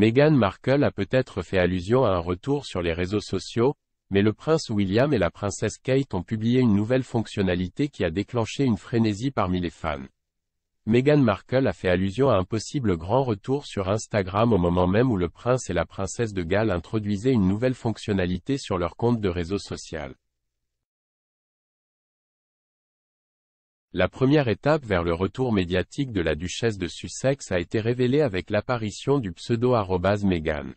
Meghan Markle a peut-être fait allusion à un retour sur les réseaux sociaux, mais le prince William et la princesse Kate ont publié une nouvelle fonctionnalité qui a déclenché une frénésie parmi les fans. Meghan Markle a fait allusion à un possible grand retour sur Instagram au moment même où le prince et la princesse de Galles introduisaient une nouvelle fonctionnalité sur leur compte de réseau social. La première étape vers le retour médiatique de la duchesse de Sussex a été révélée avec l'apparition du pseudo Meghan.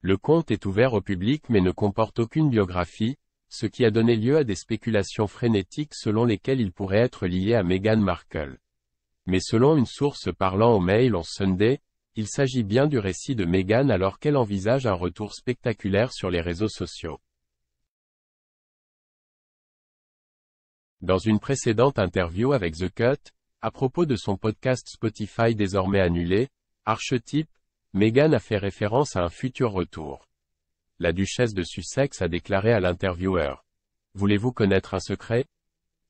Le compte est ouvert au public mais ne comporte aucune biographie, ce qui a donné lieu à des spéculations frénétiques selon lesquelles il pourrait être lié à Meghan Markle. Mais selon une source parlant au Mail on Sunday, il s'agit bien du récit de Meghan alors qu'elle envisage un retour spectaculaire sur les réseaux sociaux. Dans une précédente interview avec The Cut, à propos de son podcast Spotify désormais annulé, Archetype, Meghan a fait référence à un futur retour. La duchesse de Sussex a déclaré à l'intervieweur. Voulez-vous connaître un secret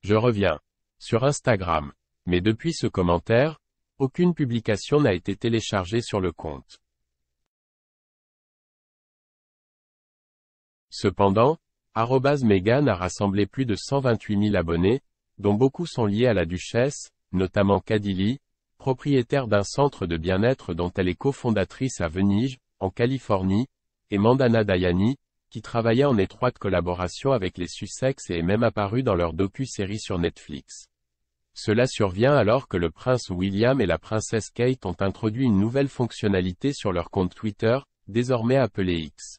Je reviens. Sur Instagram. Mais depuis ce commentaire, aucune publication n'a été téléchargée sur le compte. Cependant, Megan a rassemblé plus de 128 000 abonnés, dont beaucoup sont liés à la Duchesse, notamment Kadili, propriétaire d'un centre de bien-être dont elle est cofondatrice à Venige, en Californie, et Mandana Dayani, qui travaillait en étroite collaboration avec les Sussex et est même apparue dans leur docu-série sur Netflix. Cela survient alors que le prince William et la princesse Kate ont introduit une nouvelle fonctionnalité sur leur compte Twitter, désormais appelé X.